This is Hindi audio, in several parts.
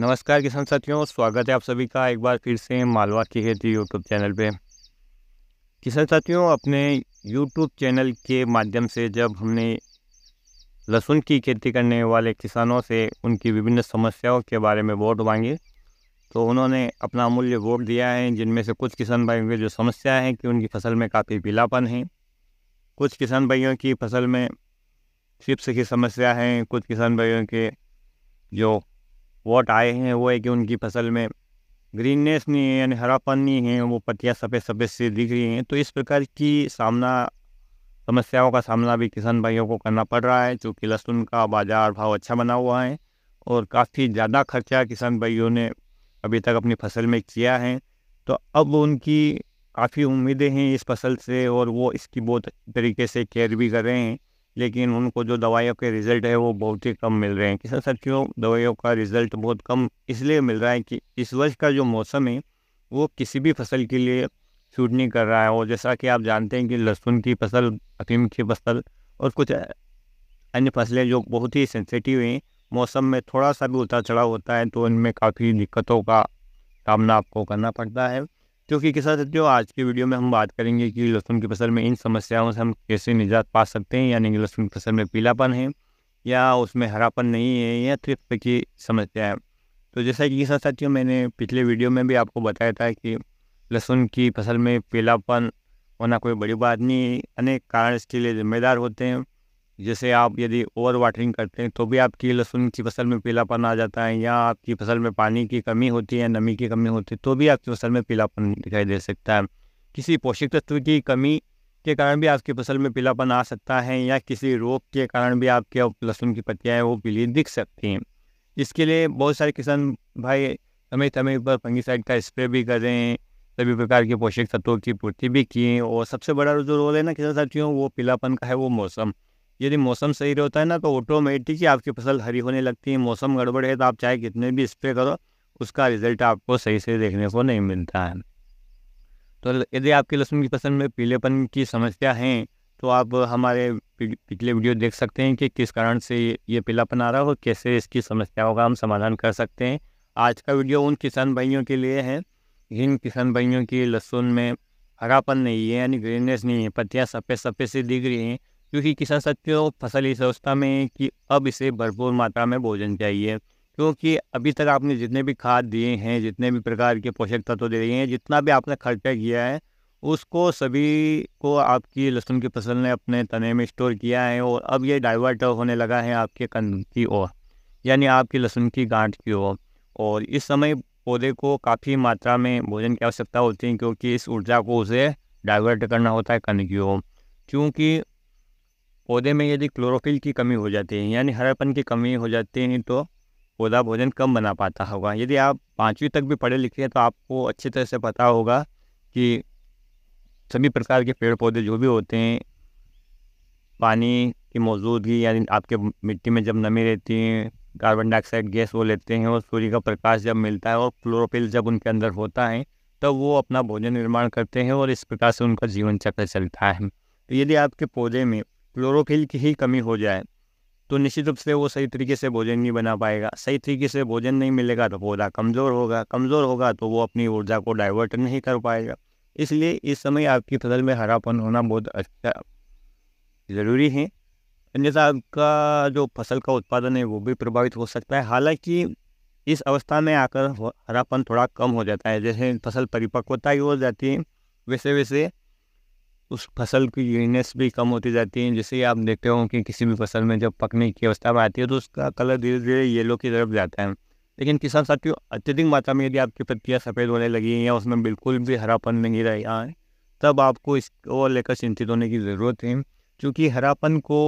नमस्कार किसान साथियों स्वागत है आप सभी का एक बार फिर से मालवा की खेती यूट्यूब चैनल पे किसान साथियों अपने यूट्यूब चैनल के माध्यम से जब हमने लहसुन की खेती करने वाले किसानों से उनकी विभिन्न समस्याओं के बारे में वोट मांगे तो उन्होंने अपना अमूल्य वोट दिया है जिनमें से कुछ किसान भाइयों की जो समस्या है कि उनकी फसल में काफ़ी पीलापन है कुछ किसान भाइयों की फसल में चिप्स की समस्या है कुछ किसान भाइयों के जो वॉट आए हैं वो है कि उनकी फसल में ग्रीननेस नहीं है यानी हरापन नहीं है वो पत्तियाँ सफ़ेद सफ़ेद से दिख रही हैं तो इस प्रकार की सामना समस्याओं का सामना भी किसान भाइयों को करना पड़ रहा है चूँकि लहसुन का बाज़ार भाव अच्छा बना हुआ है और काफ़ी ज़्यादा खर्चा किसान भाइयों ने अभी तक अपनी फसल में किया है तो अब उनकी काफ़ी उम्मीदें हैं इस फसल से और वो इसकी बहुत तरीके से केयर भी कर रहे हैं लेकिन उनको जो दवाइयों के रिज़ल्ट है वो बहुत ही कम मिल रहे हैं किसान साथियों दवाइयों का रिज़ल्ट बहुत कम इसलिए मिल रहा है कि इस वर्ष का जो मौसम है वो किसी भी फसल के लिए सूट नहीं कर रहा है और जैसा कि आप जानते हैं कि लहसुन की फसल अफीम की फसल और कुछ अन्य फसलें जो बहुत ही सेंसिटिव हैं मौसम में थोड़ा सा भी उतार चढ़ाव होता है तो इनमें काफ़ी दिक्कतों का सामना आपको करना पड़ता है क्योंकि तो के साथ जो आज की वीडियो में हम बात करेंगे कि लहसुन की फसल में इन समस्याओं से हम कैसे निजात पा सकते हैं यानी कि लहसुन की फसल में पीलापन है या उसमें हरापन नहीं है या तृप्त की समस्या है तो जैसा कि किसान साथियों मैंने पिछले वीडियो में भी आपको बताया था कि लहसुन की फसल में पीलापन होना कोई बड़ी बात नहीं है अनेक कारण इसके लिए ज़िम्मेदार होते हैं जैसे आप यदि ओवर वाटरिंग करते हैं तो भी आपकी लहसुन की फसल में पीलापन आ जाता है या आपकी फसल में पानी की कमी होती है नमी की कमी होती है तो भी आपकी फसल में पीलापन दिखाई दे सकता है किसी पोषक तत्व की कमी के कारण भी आपकी फसल में पीलापन आ सकता है या किसी रोग के कारण भी आपके लहसुन की पत्तियाँ वो पीली दिख सकती हैं इसके लिए बहुत सारे किसान भाई समय समय पर फंगीसाइड का स्प्रे भी कर रहे हैं सभी प्रकार के पोषक तत्वों की पूर्ति भी किए और सबसे बड़ा जो रोल है ना किसान साथियों वो पीलापन का है वो मौसम यदि मौसम सही रहता है ना तो ऑटोमेटिक ही आपकी फसल हरी होने लगती है मौसम गड़बड़ है तो आप चाहे कितने भी स्प्रे करो उसका रिजल्ट आपको सही से देखने को नहीं मिलता है तो यदि आपकी लहसुन की फसल में पीलेपन की समस्या है तो आप हमारे पिछले वीडियो देख सकते हैं कि किस कारण से ये पीलापन आ रहा है और कैसे इसकी समस्याओं का हम समाधान कर सकते हैं आज का वीडियो उन किसान भाइयों के लिए है जिन किसान भाइयों की लहसुन में हरापन नहीं है यानी ग्रीननेस नहीं है पत्तियाँ सफ़ेद सफ़ेद से दिख रही हैं क्योंकि किसान सत्यो फसल इस अवस्था में कि अब इसे भरपूर मात्रा में भोजन चाहिए क्योंकि अभी तक आपने जितने भी खाद दिए हैं जितने भी प्रकार के पोषक तत्व दे दिए हैं जितना भी आपने खर्चा किया है उसको सभी को आपकी लहसुन की फसल ने अपने तने में स्टोर किया है और अब ये डाइवर्ट होने लगा है आपके कन की ओर यानी आपकी लहसुन की गांठ की ओर और इस समय पौधे को काफ़ी मात्रा में भोजन की आवश्यकता होती है क्योंकि इस ऊर्जा को उसे डाइवर्ट करना होता है कन की ओर क्योंकि पौधे में यदि क्लोरोफिल की कमी हो जाती है यानी हरापन की कमी हो जाती है तो पौधा भोजन कम बना पाता होगा यदि आप पाँचवीं तक भी पढ़े लिखे हैं तो आपको अच्छी तरह से पता होगा कि सभी प्रकार के पेड़ पौधे जो भी होते हैं पानी की मौजूदगी यानी आपके मिट्टी में जब नमी रहती है कार्बन डाइऑक्साइड गैस वो लेते हैं और सूर्य का प्रकाश जब मिलता है और क्लोरोफिल जब उनके अंदर होता है तब तो वो अपना भोजन निर्माण करते हैं और इस प्रकार से उनका जीवन चक्र चलता है तो यदि आपके पौधे में क्लोरोफिल की ही कमी हो जाए तो निश्चित रूप से वो सही तरीके से भोजन नहीं बना पाएगा सही तरीके से भोजन नहीं मिलेगा तो पौधा कमज़ोर होगा कमज़ोर होगा तो वो अपनी ऊर्जा को डाइवर्ट नहीं कर पाएगा इसलिए इस समय आपकी फसल में हरापन होना बहुत अच्छा ज़रूरी है अन्यथा आपका जो फसल का उत्पादन है वो भी प्रभावित हो सकता है हालांकि इस अवस्था में आकर हरापन थोड़ा कम हो जाता है जैसे फसल परिपक्वता ही हो जाती है वैसे वैसे उस फसल की ग्रीनेस भी कम होती जाती है जैसे आप देखते हो कि किसी भी फसल में जब पकने की अवस्था में आती है तो उसका कलर धीरे धीरे येलो की तरफ जाता है लेकिन किसान साथियों अत्यधिक मात्रा में यदि आपकी पत्तियाँ सफ़ेद होने लगी हैं या उसमें बिल्कुल भी हरापन नहीं रहा है तब आपको इसको लेकर चिंतित होने की ज़रूरत है क्योंकि हरापन को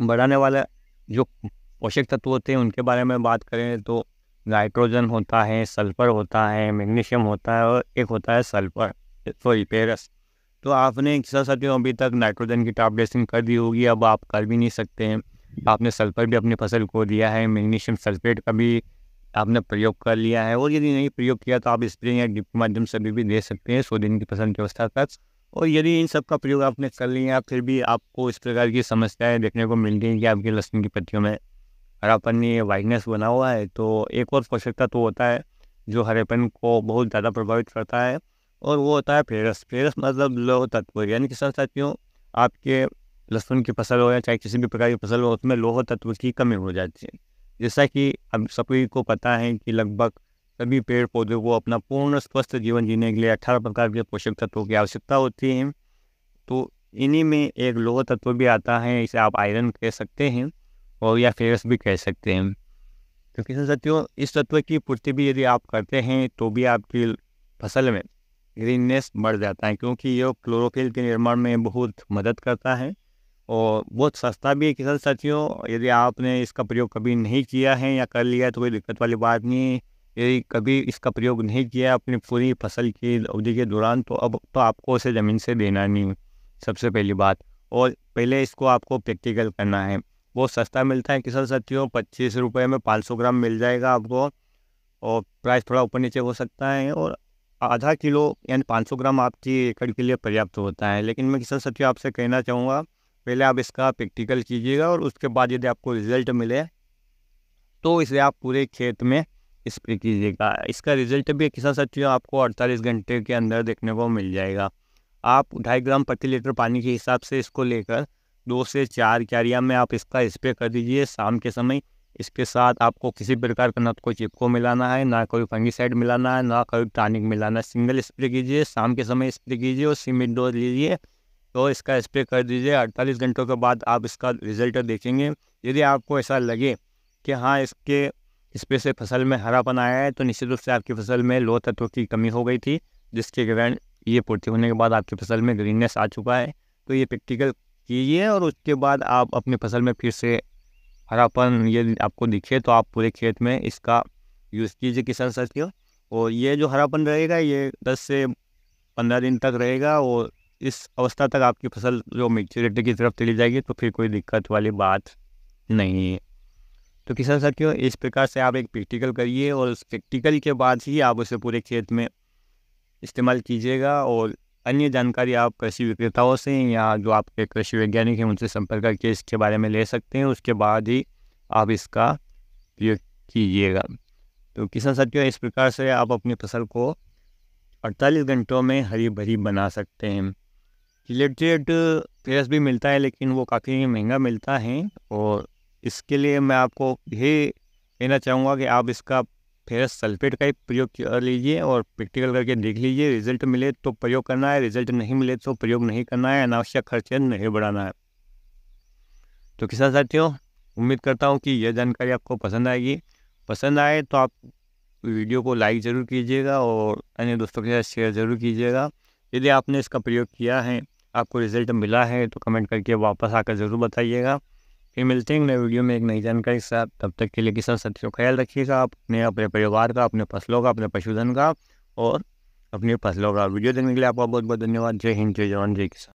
बढ़ाने वाला जो पोषक तत्व होते हैं उनके बारे में बात करें तो नाइट्रोजन होता है सल्फ़र होता है मैग्नीशियम होता है और एक होता है सल्फ़र सॉरी पेरस तो आपने सर हो अभी तक नाइट्रोजन की टॉप ड्रेसिंग कर दी होगी अब आप कर भी नहीं सकते हैं आपने सल्फर भी अपनी फसल को दिया है मैग्नीशियम सल्फेट का भी आपने प्रयोग कर लिया है और यदि नहीं प्रयोग किया तो आप स्प्रे या डिप के माध्यम से भी, दे सकते हैं सौ दिन की फसल की व्यवस्था तक और यदि इन सब का प्रयोग आपने कर लिया फिर भी आपको इस प्रकार की समस्याएँ देखने को मिलती हैं कि आपकी लहसुन की पत्तियों में हरापन ये वाइटनेस बना हुआ है तो एक और पोषक तत्व तो होता है जो हरेपन को बहुत ज़्यादा प्रभावित करता है और वो होता है फेरस फेरस मतलब लोह तत्व यानी कि सर साथियों तो आपके लहसुन की फसल हो या चाहे किसी भी प्रकार की फसल हो उसमें लोह तत्व की कमी हो जाती है जैसा कि हम सभी को पता है कि लगभग सभी पेड़ पौधों को अपना पूर्ण स्वस्थ जीवन जीने के लिए अठारह प्रकार के पोषक तत्वों की आवश्यकता होती है तो इन्हीं में एक लोह तत्व भी आता है इसे आप आयरन कह सकते हैं और या फेरस भी कह सकते हैं तो किसान साथियों इस तत्व की पूर्ति भी यदि आप करते हैं तो भी आपकी फसल में ग्रीननेस बढ़ जाता है क्योंकि ये क्लोरोफिल के निर्माण में बहुत मदद करता है और बहुत सस्ता भी है किसान साथियों यदि आपने इसका प्रयोग कभी नहीं किया है या कर लिया है तो कोई दिक्कत वाली बात नहीं यदि कभी इसका प्रयोग नहीं किया अपनी पूरी फसल की अवधि के दौरान तो अब तो आपको उसे ज़मीन से देना नहीं सबसे पहली बात और पहले इसको आपको प्रैक्टिकल करना है बहुत सस्ता मिलता है किसान साथियों पच्चीस रुपये में पाँच सौ ग्राम मिल जाएगा आपको और प्राइस थोड़ा ऊपर नीचे हो सकता है और आधा किलो यानी 500 ग्राम आपकी एकड़ के लिए पर्याप्त होता है लेकिन मैं किसान सचिव आपसे कहना चाहूँगा पहले आप इसका प्रैक्टिकल कीजिएगा और उसके बाद यदि आपको रिजल्ट मिले तो इसे आप पूरे खेत में स्प्रे कीजिएगा इसका रिजल्ट भी किसान सचिव आपको अड़तालीस घंटे के अंदर देखने को मिल जाएगा आप ढाई ग्राम प्रति लीटर पानी के हिसाब से इसको लेकर दो से चार क्यारिया में आप इसका स्प्रे कर दीजिए शाम के समय इसके साथ आपको किसी प्रकार का ना तो कोई चिपको मिलाना है ना कोई फंगीसाइड मिलाना है ना कोई टानिक मिलाना है सिंगल स्प्रे कीजिए शाम के समय स्प्रे कीजिए और सीमेंट डोज लीजिए तो इसका स्प्रे कर दीजिए 48 घंटों के बाद आप इसका रिजल्ट देखेंगे यदि आपको ऐसा लगे कि हाँ इसके स्प्रे से फसल में हरापन आया है तो निश्चित रूप से आपकी फसल में लो तत्व की कमी हो गई थी जिसके कारण ये पूर्ति होने के बाद आपकी फसल में ग्रीननेस आ चुका है तो ये प्रैक्टिकल कीजिए और उसके बाद आप अपनी फसल में फिर से हरापन ये आपको दिखे तो आप पूरे खेत में इसका यूज़ कीजिए किसान साथियों और ये जो हरापन रहेगा ये दस से पंद्रह दिन तक रहेगा और इस अवस्था तक आपकी फसल जो मेच्योरिटी की तरफ चली जाएगी तो फिर कोई दिक्कत वाली बात नहीं है तो किसान साथियों इस प्रकार से आप एक प्रैक्टिकल करिए और उस प्रैक्टिकल के बाद ही आप उसे पूरे खेत में इस्तेमाल कीजिएगा और अन्य जानकारी आप कृषि विक्रेताओं से या जो आपके कृषि वैज्ञानिक हैं उनसे संपर्क करके इसके बारे में ले सकते हैं उसके बाद ही आप इसका प्रयोग कीजिएगा तो किसान साथियों इस प्रकार से आप अपनी फसल को 48 घंटों में हरी भरी बना सकते हैं जिलेटेड प्रेस भी मिलता है लेकिन वो काफ़ी महंगा मिलता है और इसके लिए मैं आपको ये कहना चाहूँगा कि आप इसका फेरस सल्फेट का ही प्रयोग कर लीजिए और प्रैक्टिकल करके देख लीजिए रिजल्ट मिले तो प्रयोग करना है रिजल्ट नहीं मिले तो प्रयोग नहीं करना है अनावश्यक खर्चे नहीं बढ़ाना है तो किसान साथियों उम्मीद करता हूँ कि यह जानकारी आपको पसंद आएगी पसंद आए तो आप वीडियो को लाइक ज़रूर कीजिएगा और अन्य दोस्तों के साथ शेयर ज़रूर कीजिएगा यदि आपने इसका प्रयोग किया है आपको रिज़ल्ट मिला है तो कमेंट करके वापस आकर ज़रूर बताइएगा फिर मिलते हैं नए वीडियो में एक नई जानकारी के साथ तब तक के लिए किसान साथियों ख्याल रखिएगा अपने अपने परिवार का अपने फसलों का अपने पशुधन का और अपनी फसलों का वीडियो देखने के लिए आपका बहुत बहुत धन्यवाद जय हिंद जय जवान जय किसान